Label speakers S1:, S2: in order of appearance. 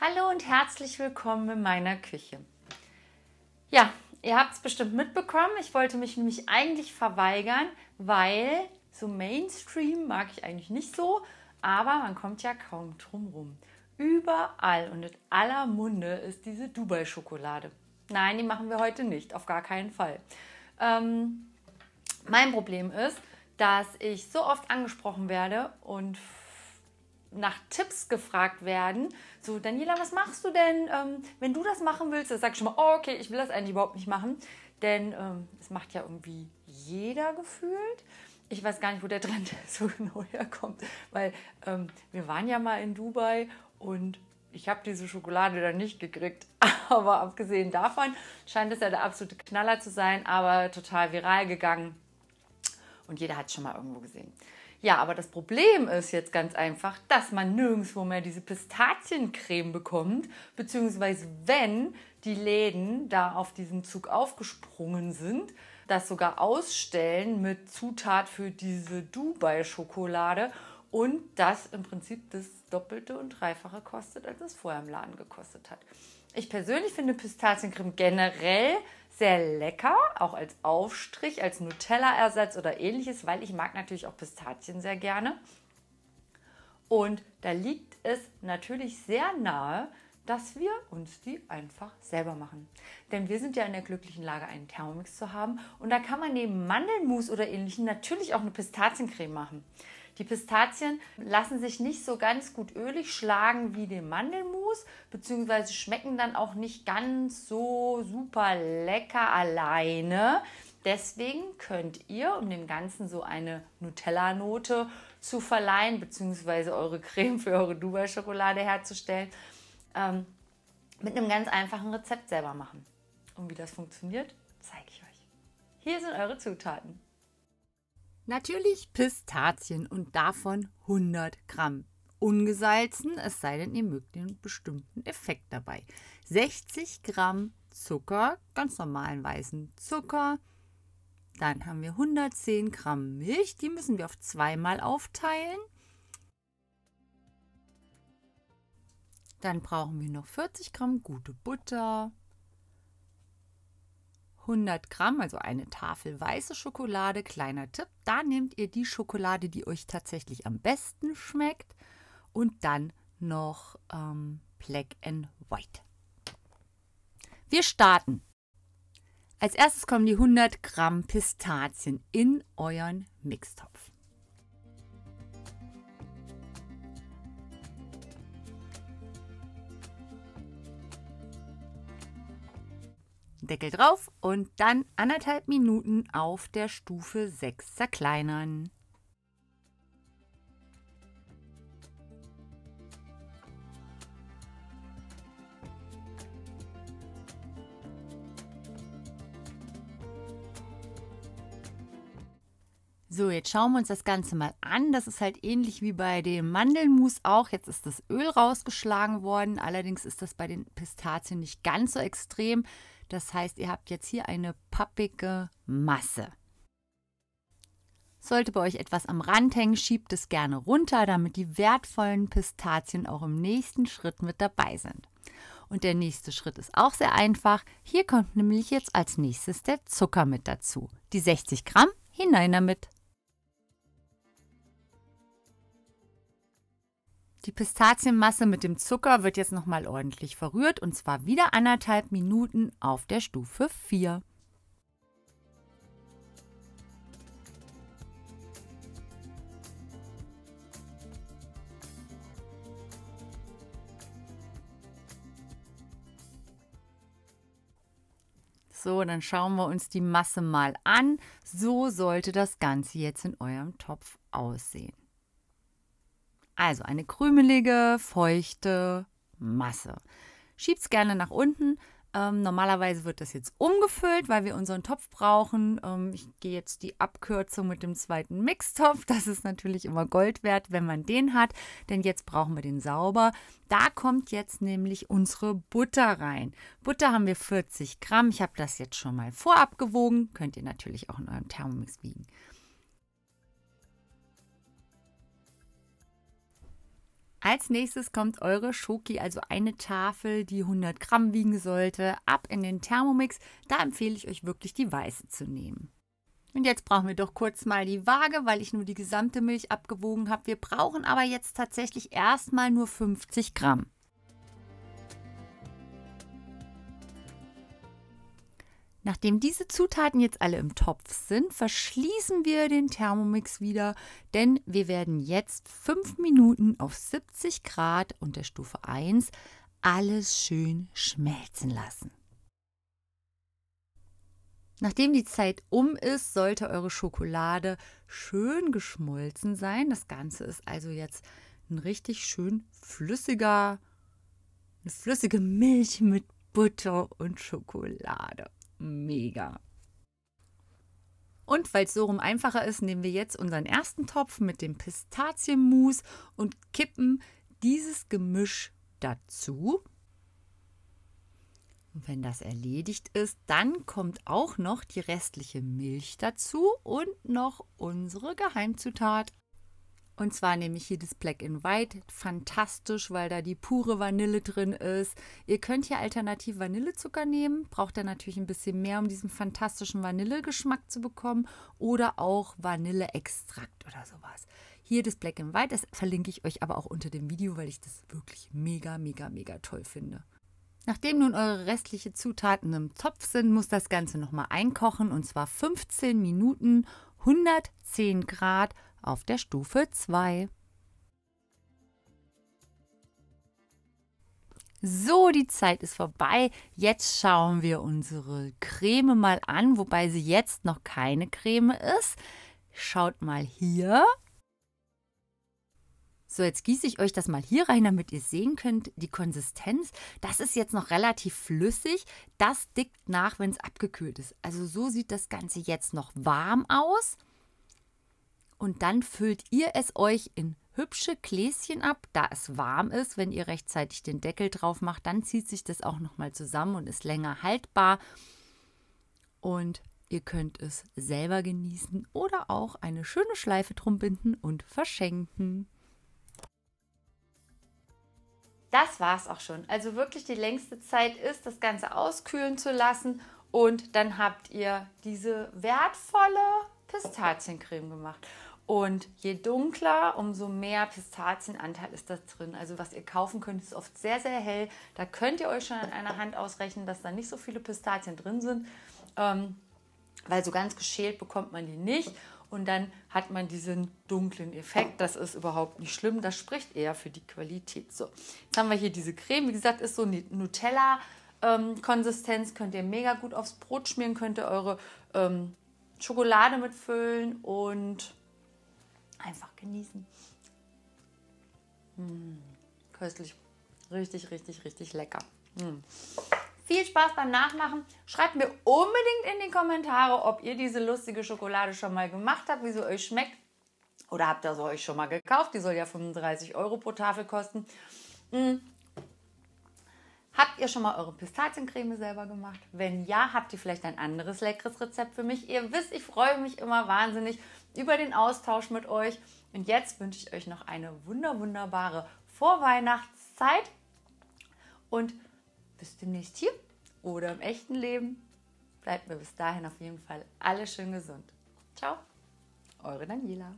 S1: Hallo und herzlich willkommen in meiner Küche. Ja, ihr habt es bestimmt mitbekommen. Ich wollte mich nämlich eigentlich verweigern, weil so Mainstream mag ich eigentlich nicht so, aber man kommt ja kaum drum rum. Überall und in aller Munde ist diese Dubai-Schokolade. Nein, die machen wir heute nicht, auf gar keinen Fall. Ähm, mein Problem ist, dass ich so oft angesprochen werde und nach Tipps gefragt werden. So, Daniela, was machst du denn, ähm, wenn du das machen willst? Das sag ich schon mal, oh, okay, ich will das eigentlich überhaupt nicht machen. Denn ähm, es ähm, macht ja irgendwie jeder gefühlt. Ich weiß gar nicht, wo der Trend so genau herkommt. Weil ähm, wir waren ja mal in Dubai und ich habe diese Schokolade dann nicht gekriegt. Aber abgesehen davon scheint es ja der absolute Knaller zu sein, aber total viral gegangen. Und jeder hat es schon mal irgendwo gesehen. Ja, aber das Problem ist jetzt ganz einfach, dass man nirgendwo mehr diese Pistaziencreme bekommt, beziehungsweise wenn die Läden da auf diesen Zug aufgesprungen sind, das sogar ausstellen mit Zutat für diese Dubai-Schokolade und das im Prinzip das Doppelte und Dreifache kostet, als es vorher im Laden gekostet hat. Ich persönlich finde Pistaziencreme generell sehr lecker, auch als Aufstrich, als Nutella-Ersatz oder ähnliches, weil ich mag natürlich auch Pistazien sehr gerne. Und da liegt es natürlich sehr nahe, dass wir uns die einfach selber machen. Denn wir sind ja in der glücklichen Lage, einen Thermomix zu haben und da kann man neben Mandelmus oder ähnlichem natürlich auch eine Pistaziencreme machen. Die Pistazien lassen sich nicht so ganz gut ölig schlagen wie den Mandelmus, beziehungsweise schmecken dann auch nicht ganz so super lecker alleine. Deswegen könnt ihr, um dem Ganzen so eine Nutella-Note zu verleihen, beziehungsweise eure Creme für eure Dubai-Schokolade herzustellen, ähm, mit einem ganz einfachen Rezept selber machen. Und wie das funktioniert, zeige ich euch. Hier sind eure Zutaten. Natürlich Pistazien und davon 100 Gramm. Ungesalzen, es sei denn, ihr mögt den bestimmten Effekt dabei. 60 Gramm Zucker, ganz normalen weißen Zucker. Dann haben wir 110 Gramm Milch, die müssen wir auf zweimal aufteilen. Dann brauchen wir noch 40 Gramm gute Butter, 100 Gramm, also eine Tafel weiße Schokolade. Kleiner Tipp, da nehmt ihr die Schokolade, die euch tatsächlich am besten schmeckt. Und dann noch ähm, Black and White. Wir starten. Als erstes kommen die 100 Gramm Pistazien in euren Mixtopf. Deckel drauf und dann anderthalb Minuten auf der Stufe 6 zerkleinern. So, jetzt schauen wir uns das Ganze mal an. Das ist halt ähnlich wie bei dem Mandelmus auch. Jetzt ist das Öl rausgeschlagen worden. Allerdings ist das bei den Pistazien nicht ganz so extrem. Das heißt, ihr habt jetzt hier eine pappige Masse. Sollte bei euch etwas am Rand hängen, schiebt es gerne runter, damit die wertvollen Pistazien auch im nächsten Schritt mit dabei sind. Und der nächste Schritt ist auch sehr einfach. Hier kommt nämlich jetzt als nächstes der Zucker mit dazu. Die 60 Gramm hinein damit. Die Pistazienmasse mit dem Zucker wird jetzt nochmal ordentlich verrührt und zwar wieder anderthalb Minuten auf der Stufe 4. So, dann schauen wir uns die Masse mal an. So sollte das Ganze jetzt in eurem Topf aussehen. Also eine krümelige, feuchte Masse. Schiebt es gerne nach unten. Ähm, normalerweise wird das jetzt umgefüllt, weil wir unseren Topf brauchen. Ähm, ich gehe jetzt die Abkürzung mit dem zweiten Mixtopf. Das ist natürlich immer Gold wert, wenn man den hat, denn jetzt brauchen wir den sauber. Da kommt jetzt nämlich unsere Butter rein. Butter haben wir 40 Gramm. Ich habe das jetzt schon mal vorab gewogen. Könnt ihr natürlich auch in eurem Thermomix wiegen. Als nächstes kommt eure Schoki, also eine Tafel, die 100 Gramm wiegen sollte, ab in den Thermomix. Da empfehle ich euch wirklich die weiße zu nehmen. Und jetzt brauchen wir doch kurz mal die Waage, weil ich nur die gesamte Milch abgewogen habe. Wir brauchen aber jetzt tatsächlich erstmal nur 50 Gramm. Nachdem diese Zutaten jetzt alle im Topf sind, verschließen wir den Thermomix wieder, denn wir werden jetzt 5 Minuten auf 70 Grad und der Stufe 1 alles schön schmelzen lassen. Nachdem die Zeit um ist, sollte eure Schokolade schön geschmolzen sein. Das Ganze ist also jetzt ein richtig schön flüssiger, eine flüssige Milch mit Butter und Schokolade mega. Und weil es so rum einfacher ist, nehmen wir jetzt unseren ersten Topf mit dem Pistazienmus und kippen dieses Gemisch dazu. Und wenn das erledigt ist, dann kommt auch noch die restliche Milch dazu und noch unsere Geheimzutat und zwar nehme ich hier das Black in White. Fantastisch, weil da die pure Vanille drin ist. Ihr könnt hier alternativ Vanillezucker nehmen. Braucht ihr natürlich ein bisschen mehr, um diesen fantastischen Vanillegeschmack zu bekommen. Oder auch Vanilleextrakt oder sowas. Hier das Black in White. Das verlinke ich euch aber auch unter dem Video, weil ich das wirklich mega, mega, mega toll finde. Nachdem nun eure restlichen Zutaten im Topf sind, muss das Ganze nochmal einkochen und zwar 15 Minuten, 110 Grad, auf der Stufe 2. So, die Zeit ist vorbei. Jetzt schauen wir unsere Creme mal an, wobei sie jetzt noch keine Creme ist. Schaut mal hier. So, jetzt gieße ich euch das mal hier rein, damit ihr sehen könnt, die Konsistenz. Das ist jetzt noch relativ flüssig. Das dickt nach, wenn es abgekühlt ist. Also so sieht das Ganze jetzt noch warm aus und dann füllt ihr es euch in hübsche Gläschen ab, da es warm ist. Wenn ihr rechtzeitig den Deckel drauf macht, dann zieht sich das auch nochmal zusammen und ist länger haltbar. Und ihr könnt es selber genießen oder auch eine schöne Schleife drum binden und verschenken. Das war's auch schon. Also wirklich die längste Zeit ist, das Ganze auskühlen zu lassen und dann habt ihr diese wertvolle Pistaziencreme gemacht. Und je dunkler, umso mehr Pistazienanteil ist da drin. Also was ihr kaufen könnt, ist oft sehr, sehr hell. Da könnt ihr euch schon an einer Hand ausrechnen, dass da nicht so viele Pistazien drin sind, ähm, weil so ganz geschält bekommt man die nicht. Und dann hat man diesen dunklen Effekt. Das ist überhaupt nicht schlimm. Das spricht eher für die Qualität. So, jetzt haben wir hier diese Creme. Wie gesagt, ist so eine Nutella-Konsistenz. Ähm, könnt ihr mega gut aufs Brot schmieren. Könnt ihr eure ähm, Schokolade mitfüllen und Einfach genießen. Mmh, köstlich. Richtig, richtig, richtig lecker. Mmh. Viel Spaß beim Nachmachen. Schreibt mir unbedingt in die Kommentare, ob ihr diese lustige Schokolade schon mal gemacht habt, wie sie euch schmeckt. Oder habt ihr sie euch schon mal gekauft? Die soll ja 35 Euro pro Tafel kosten. Mmh. Habt ihr schon mal eure Pistaziencreme selber gemacht? Wenn ja, habt ihr vielleicht ein anderes leckeres Rezept für mich? Ihr wisst, ich freue mich immer wahnsinnig über den Austausch mit euch. Und jetzt wünsche ich euch noch eine wunder wunderbare Vorweihnachtszeit und bis demnächst hier oder im echten Leben. Bleibt mir bis dahin auf jeden Fall alle schön gesund. Ciao, eure Daniela.